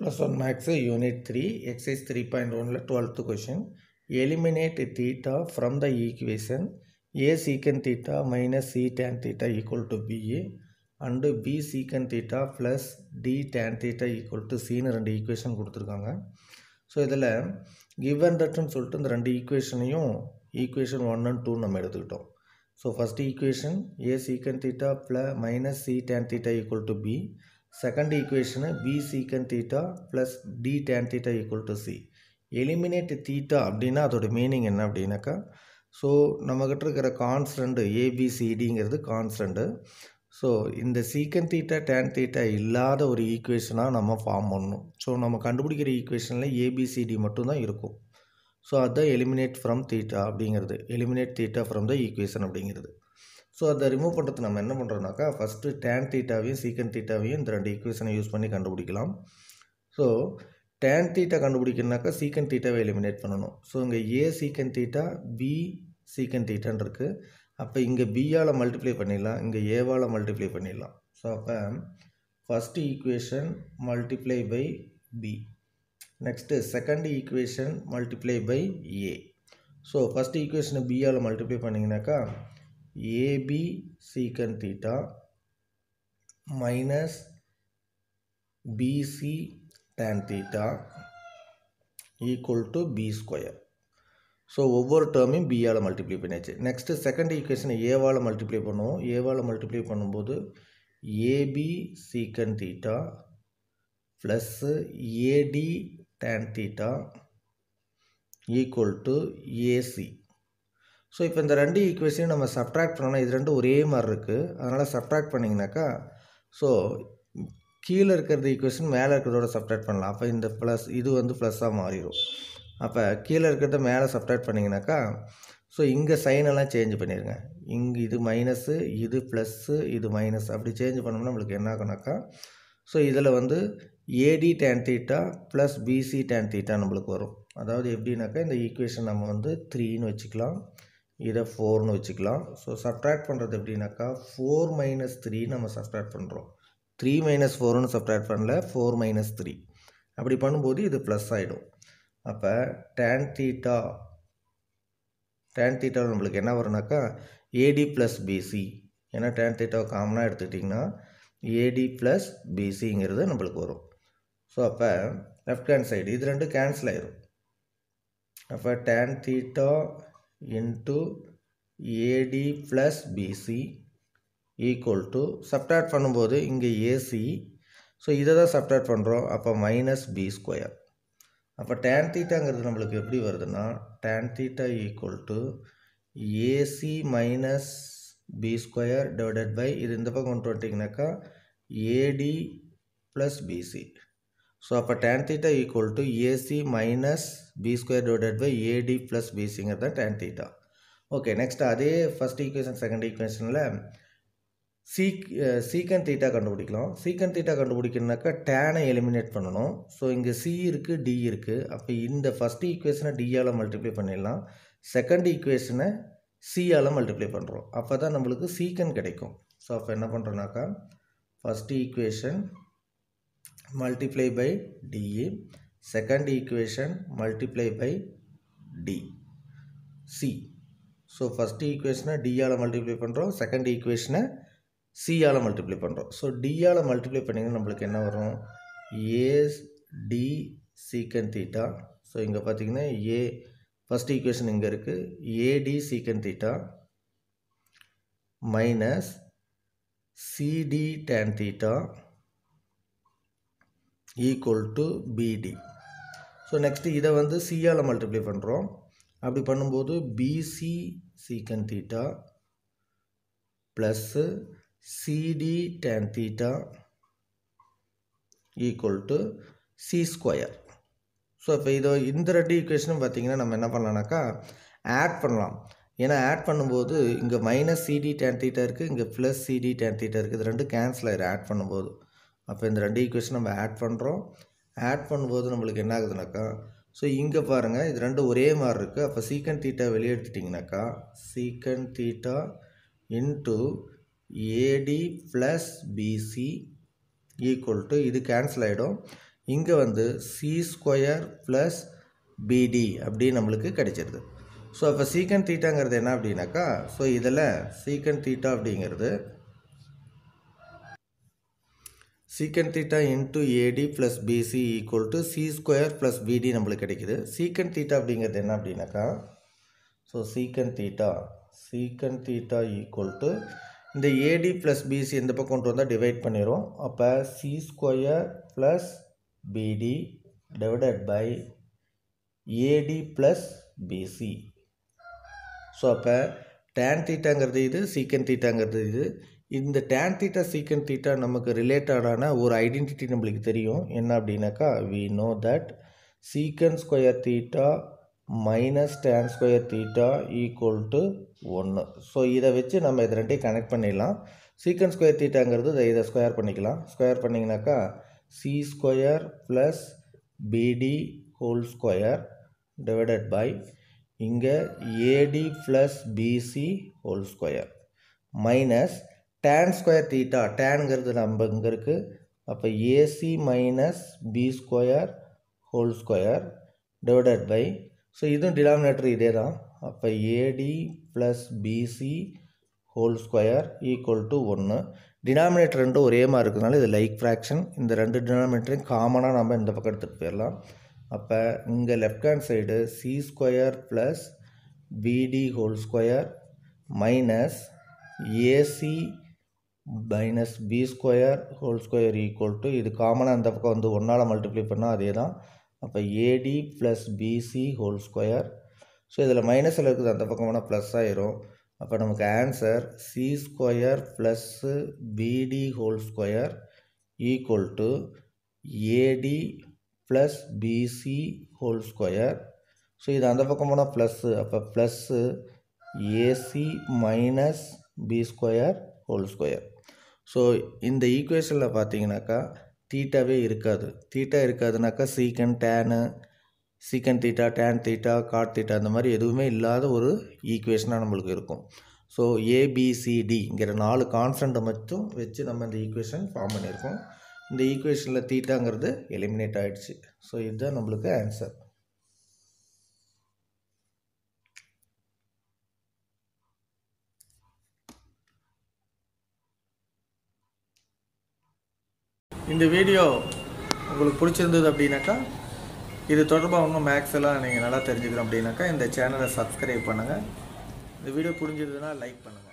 plus one maths unit three exercise three point ஒனில் twelfth question eliminate theta from the equation A secant theta minus C tan theta equal to B A and B secant theta plus D tan theta equal to சின்னு ரெண்டு ஈக்குவேஷன் கொடுத்துருக்காங்க so இதில் give and தட்னு சொல்லிட்டு இந்த ரெண்டு ஈக்குவேஷனையும் ஈக்குவேஷன் ஒன் அண்ட் டூ நம்ம எடுத்துக்கிட்டோம் so first equation A secant theta plus minus C tan theta equal to B second equation b secant theta plus d tan theta equal to c eliminate theta அப்படின்னா அதோட meaning என்ன அப்படின்னாக்கா so b இருக்கிற d ஏபிசிடிங்கிறது constant so இந்த secant theta tan theta இல்லாத ஒரு ஈக்குவேஷனாக நம்ம ஃபார்ம் பண்ணணும் ஸோ நம்ம கண்டுபிடிக்கிற ஈக்குவேஷனில் ஏபிசிடி மட்டும்தான் இருக்கும் ஸோ அதுதான் எலிமினேட் ஃப்ரம் தீட்டா அப்படிங்கிறது eliminate theta from the equation அப்படிங்கிறது ஸோ அதை ரிமூவ் பண்ணுறதுக்கு நம்ம என்ன பண்ணுறோம்னாக்கா ஃபஸ்ட்டு டேன் தீட்டாவையும் சீக்கன் தீட்டாவையும் இந்த ரெண்டு ஈக்குவேஷனை யூஸ் பண்ணி கண்டுபிடிக்கலாம் ஸோ டேன் தீட்டா கண்டுபிடிக்கணுனாக்கா சீக்கன் தீட்டாவை எலிமினேட் பண்ணணும் ஸோ இங்கே ஏ சீக்கன் தீட்டா பி சீக்கன் தீட்டான் இருக்குது அப்போ இங்கே பியால் மல்டிப்ளை பண்ணிடலாம் இங்கே ஏவால் மல்டிப்ளை பண்ணிடலாம் ஸோ அப்போ first equation multiply by B next second equation multiply by A so first ஈக்குவேஷனை பியால் மல்டிப்ளை பண்ணிங்கனாக்கா A B secant theta minus B C tan theta equal to B square so ஒவ்வொரு டேர்மையும் பியால் மல்டிப்ளை பண்ணியாச்சு நெக்ஸ்ட்டு செகண்ட் ஈக்குவேஷனை ஏவால் மல்டிப்ளை பண்ணுவோம் ஏவால் மல்டிப்ளை பண்ணும்போது A B secant theta plus A D tan theta equal to A C so இப்போ இந்த ரெண்டு ஈக்குவேஷனையும் நம்ம சப்ட்ராக்ட் பண்ணோம்னா இது ரெண்டும் ஒரே மாதிரி இருக்குது அதனால் சப்ட்ராக்ட் பண்ணிங்கனாக்கா ஸோ கீழே இருக்கிறது ஈக்குவேஷன் மேலே இருக்கிறதோட சப்ட்ராக்ட் பண்ணலாம் அப்போ இந்த ப்ளஸ் இது வந்து ப்ளஸ்ஸாக மாறிடும் அப்போ கீழே இருக்கிறத மேலே சப்ட்ராக்ட் பண்ணிங்கனாக்கா ஸோ இங்கே சைனெல்லாம் சேஞ்ச் பண்ணிடுங்க இங்கே இது மைனஸ்ஸு இது ப்ளஸ்ஸு இது மைனஸ் அப்படி சேஞ்ச் பண்ணோம்னா நம்மளுக்கு என்ன ஆகுனாக்கா ஸோ இதில் வந்து AD tan theta plus BC tan theta நம்மளுக்கு வரும் அதாவது எப்படின்னாக்கா இந்த ஈக்குவேஷன் நம்ம வந்து த்ரீன்னு வச்சுக்கலாம் இதை ஃபோர்னு வச்சுக்கலாம் ஸோ சப்ட்ராக்ட் பண்ணுறது எப்படின்னாக்கா ஃபோர் மைனஸ் த்ரீ நம்ம சப்ட்ராக்ட் பண்ணுறோம் த்ரீ மைனஸ் ஃபோர்னு சப்ட்ராக்ட் பண்ணல ஃபோர் மைனஸ் த்ரீ அப்படி பண்ணும்போது இது ப்ளஸ் ஆகிடும் அப்போ டேன் தீட்டா டேன் தீட்டா நம்மளுக்கு என்ன வரும்னாக்கா ஏடி ப்ளஸ் பிசி ஏன்னா டேன் தீட்டா காமனாக எடுத்துக்கிட்டிங்கன்னா ஏடி ப்ளஸ் பிசிங்கிறது நம்மளுக்கு வரும் ஸோ அப்போ லெஃப்ட் ஹேண்ட் சைடு இது ரெண்டும் கேன்சல் ஆயிரும் அப்போ tan theta into AD plus plus BC equal subtract subtract பண்ணும்போது இங்கே ஏசி ஸோ இதை தான் பண்ணும் பண்ணுறோம் அப்போ மைனஸ் பி ஸ்கொயர் அப்போ டேன் அங்கிருது நம்மளுக்கு எப்படி வருதுன்னா tan theta equal to AC minus B square divided by இது இந்த பக்கம் கொண்டு வந்துட்டிங்கனாக்கா ஏடி ப்ளஸ் பிசி ஸோ அப்போ tan theta equal to AC minus B square divided by AD plus பிசிங்கிறது தான் டேன் தீட்டா ஓகே நெக்ஸ்ட் அதே ஃபஸ்ட் ஈக்குவேஷன் செகண்ட் ஈக்குவேஷனில் சீக் சீக்கன் தீட்டா கண்டுபிடிக்கலாம் சீக்கன் தீட்டா கண்டுபிடிக்கணுனாக்கா டேனை எலிமினேட் பண்ணணும் ஸோ இங்கே சி இருக்குது டி இருக்குது அப்போ இந்த ஃபஸ்ட் ஈக்குவேஷனை டியால் மல்டிப்ளை பண்ணிடலாம் செகண்ட் ஈக்குவேஷனை சியால் மல்டிப்ளை பண்ணுறோம் அப்போ தான் நம்மளுக்கு சீக்கன் கிடைக்கும் ஸோ அப்போ என்ன பண்ணுறோன்னாக்கா first equation multiply by dA second equation multiply by D C so first ஈக்குவேஷனை டியால் மல்டிப்ளை பண்ணுறோம் செகண்ட் ஈக்குவேஷனை சியால் மல்டிப்ளை பண்ணுறோம் ஸோ ஆல மல்டிப்ளை பண்ணிங்கன்னா நம்மளுக்கு என்ன வரும் A D secant theta so இங்கே பார்த்தீங்கன்னா ஏ ஃபஸ்ட் ஈக்குவேஷன் இங்கே இருக்குது AD secant theta minus CD tan theta equal to BD so next இதை வந்து சியால் மல்டிப்ளை பண்ணுறோம் அப்படி பண்ணும்போது BC secant theta plus CD tan theta equal to C square so இப்போ இதோ இந்த ரெண்டு ஈக்குவேஷனும் பார்த்திங்கன்னா நம்ம என்ன பண்ணலான்னாக்கா ஆட் பண்ணலாம் ஏன்னா ஆட் பண்ணும்போது இங்கே மைனஸ் சிடி டேன் தீட்டா இருக்குது இங்கே ப்ளஸ் சிடி டேன் தீட்டா இருக்குது இது ரெண்டு கேன்சல் ஆயிரும் ஆட் பண்ணும்போது அப்போ இந்த ரெண்டு ஈக்குவேஷன் நம்ம ஆட் பண்ணுறோம் ஆட் பண்ணும்போது நம்மளுக்கு என்ன ஆகுதுனாக்கா ஸோ இங்கே பாருங்கள் இது ரெண்டும் ஒரே மாதிரி இருக்குது அப்போ சீக்கன் தீட்டா வெளியே எடுத்துட்டிங்கனாக்கா secant theta into AD plus BC equal to இது கேன்சல் ஆகிடும் இங்கே வந்து சி ஸ்கொயர் ப்ளஸ் பிடி அப்படின்னு நம்மளுக்கு கிடைச்சிருது ஸோ அப்போ சீக்கன் தீட்டாங்கிறது என்ன அப்படின்னாக்கா ஸோ இதில் சீக்கன் தீட்டா அப்படிங்கிறது secant theta into AD plus BC equal to C square plus BD நம்மளுக்கு கடிக்கிது secant தீட்டா அப்படிங்கிறது என்ன அப்படின்னாக்கா so secant theta secant theta equal to இந்த ஏடி ப்ளஸ் பிசி எந்த பக்கம் கொண்டு வந்தால் டிவைட் பண்ணிடும் அப்போ square square plus BD by by AD plus BC so அப்போ டேன் தீட்டாங்கிறது இது theta தீட்டாங்கிறது இது இந்த டேன் தீட்டா சீக்கன் தீட்டா நமக்கு ரிலேட்டடான ஒரு ஐடென்டிட்டி நம்மளுக்கு தெரியும் என்ன அப்படின்னாக்கா we know that secant square theta minus tan square theta equal to ஒன்று ஸோ இதை வச்சு நம்ம இது ரெண்டையும் கனெக்ட் பண்ணிடலாம் சீக்கன் ஸ்கொயர் தீட்டாங்கிறது இதை ஸ்கொயர் பண்ணிக்கலாம் ஸ்கொயர் பண்ணிங்கனாக்கா C square plus BD whole square divided by இங்கே AD plus BC whole square minus tan square theta டேனுங்கிறது நம்ம இங்கே இருக்குது அப்போ AC minus B square whole square divided by so இதுவும் டினாமினேட்டர் இதே தான் அப்போ AD plus BC whole square equal to ஒன்று டினாமினேட்டர் ரெண்டும் ஒரே மாதிரி இருக்கிறதுனால இது லைக் ஃப்ராக்ஷன் இந்த ரெண்டு டினாமினேட்டரையும் காமனாக நம்ம இந்த பக்கம் எடுத்துகிட்டு போயிடலாம் அப்போ இங்கே left hand side C square plus BD whole square minus AC minus B square whole square equal to இது காமனாக அந்த பக்கம் வந்து ஒன்றால் மல்டிப்ளை பண்ணால் அதே தான் அப்போ AD plus BC whole square so இதில் மைனஸில் இருக்குது அந்த பக்கம் போனால் ப்ளஸ் ஆயிரும் அப்போ நமக்கு answer C square plus BD whole square equal to AD plus BC whole square so இது அந்த பக்கம் போனால் ப்ளஸ்ஸு அப்போ plus AC minus B square whole square so இந்த ஈக்குவேஷனில் பார்த்தீங்கனாக்கா தீட்டாவே இருக்காது theta இருக்காதுனாக்கா secant tan secant theta tan theta cot theta அந்த மாதிரி எதுவுமே இல்லாத ஒரு ஈக்குவேஷனாக நம்மளுக்கு இருக்கும் ஸோ ஏபிசிடிங்கிற நாலு கான்ஸ்டண்ட்டை மட்டும் வச்சு நம்ம இந்த ஈக்குவேஷன் ஃபார்ம் பண்ணியிருக்கோம் இந்த ஈக்குவேஷனில் தீட்டாங்கிறது எலிமினேட் ஆகிடுச்சு ஸோ இதுதான் நம்மளுக்கு ஆன்சர் இந்த வீடியோ உங்களுக்கு பிடிச்சிருந்தது அப்படின்னாக்கா இது தொடர்பாக இன்னும் மேக்ஸ் எல்லாம் நீங்கள் நல்லா தெரிஞ்சுக்கணும் அப்படின்னாக்கா இந்த சேனலை சப்ஸ்கிரைப் பண்ணுங்கள் இந்த வீடியோ புரிஞ்சிருந்ததுன்னா லைக் பண்ணுங்கள்